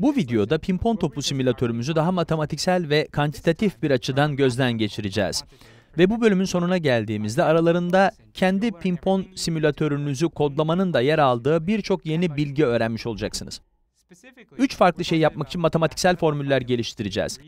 Bu videoda pimpon topu simülatörümüzü daha matematiksel ve kantitatif bir açıdan gözden geçireceğiz. Ve bu bölümün sonuna geldiğimizde aralarında kendi pimpon simülatörünüzü kodlamanın da yer aldığı birçok yeni bilgi öğrenmiş olacaksınız. Üç farklı şey yapmak için matematiksel formüller geliştireceğiz.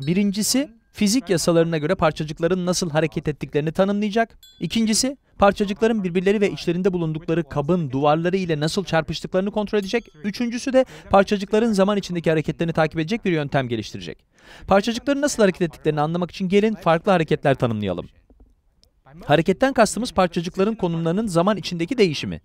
Birincisi, fizik yasalarına göre parçacıkların nasıl hareket ettiklerini tanımlayacak. İkincisi, parçacıkların birbirleri ve içlerinde bulundukları kabın duvarları ile nasıl çarpıştıklarını kontrol edecek, üçüncüsü de parçacıkların zaman içindeki hareketlerini takip edecek bir yöntem geliştirecek. Parçacıkların nasıl hareket ettiklerini anlamak için gelin farklı hareketler tanımlayalım. Hareketten kastımız parçacıkların konumlarının zaman içindeki değişimi.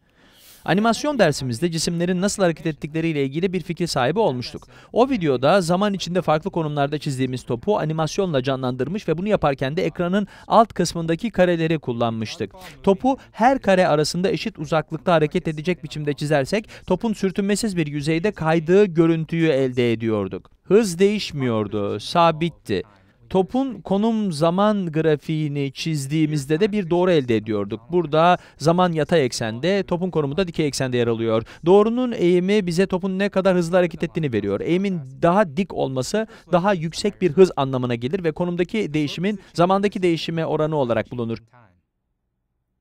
Animasyon dersimizde cisimlerin nasıl hareket ettikleriyle ilgili bir fikir sahibi olmuştuk. O videoda zaman içinde farklı konumlarda çizdiğimiz topu animasyonla canlandırmış ve bunu yaparken de ekranın alt kısmındaki kareleri kullanmıştık. Topu her kare arasında eşit uzaklıkta hareket edecek biçimde çizersek topun sürtünmesiz bir yüzeyde kaydığı görüntüyü elde ediyorduk. Hız değişmiyordu, sabitti. Topun konum zaman grafiğini çizdiğimizde de bir doğru elde ediyorduk. Burada zaman yatay eksende, topun konumu da dikey eksende yer alıyor. Doğrunun eğimi bize topun ne kadar hızlı hareket ettiğini veriyor. Eğimin daha dik olması daha yüksek bir hız anlamına gelir ve konumdaki değişimin zamandaki değişime oranı olarak bulunur.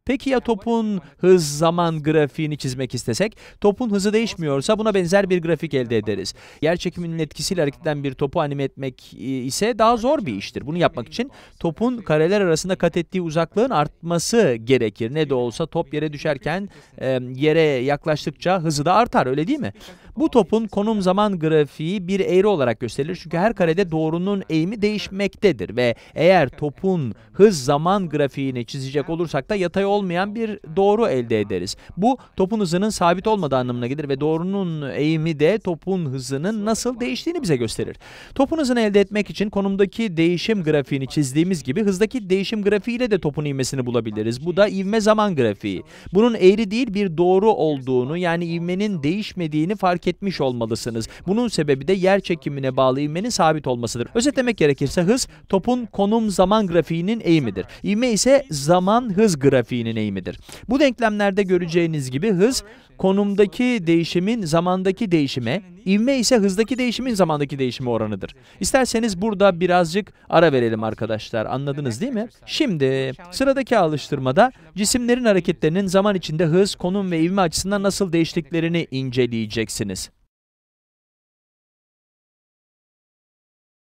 Peki ya topun hız zaman grafiğini çizmek istesek? Topun hızı değişmiyorsa buna benzer bir grafik elde ederiz. Yer çekiminin etkisiyle hareket bir topu anime etmek e, ise daha zor bir iştir. Bunu yapmak için topun kareler arasında kat ettiği uzaklığın artması gerekir. Ne de olsa top yere düşerken e, yere yaklaştıkça hızı da artar öyle değil mi? Bu topun konum zaman grafiği bir eğri olarak gösterilir. Çünkü her karede doğrunun eğimi değişmektedir ve eğer topun hız zaman grafiğini çizecek olursak da yatay olmayan bir doğru elde ederiz. Bu topun hızının sabit olmadığı anlamına gelir ve doğrunun eğimi de topun hızının nasıl değiştiğini bize gösterir. Topun hızını elde etmek için konumdaki değişim grafiğini çizdiğimiz gibi hızdaki değişim grafiğiyle de topun ivmesini bulabiliriz. Bu da ivme zaman grafiği. Bunun eğri değil bir doğru olduğunu yani ivmenin değişmediğini fark etmiş olmalısınız. Bunun sebebi de yer çekimine bağlı ivmenin sabit olmasıdır. Özetlemek gerekirse hız topun konum zaman grafiğinin eğimidir. İvme ise zaman hız grafiğinin grafiğinin eğimidir. Bu denklemlerde göreceğiniz gibi hız konumdaki değişimin zamandaki değişime, ivme ise hızdaki değişimin zamandaki değişimi oranıdır. İsterseniz burada birazcık ara verelim arkadaşlar. Anladınız değil mi? Şimdi sıradaki alıştırmada cisimlerin hareketlerinin zaman içinde hız, konum ve ivme açısından nasıl değiştiklerini inceleyeceksiniz.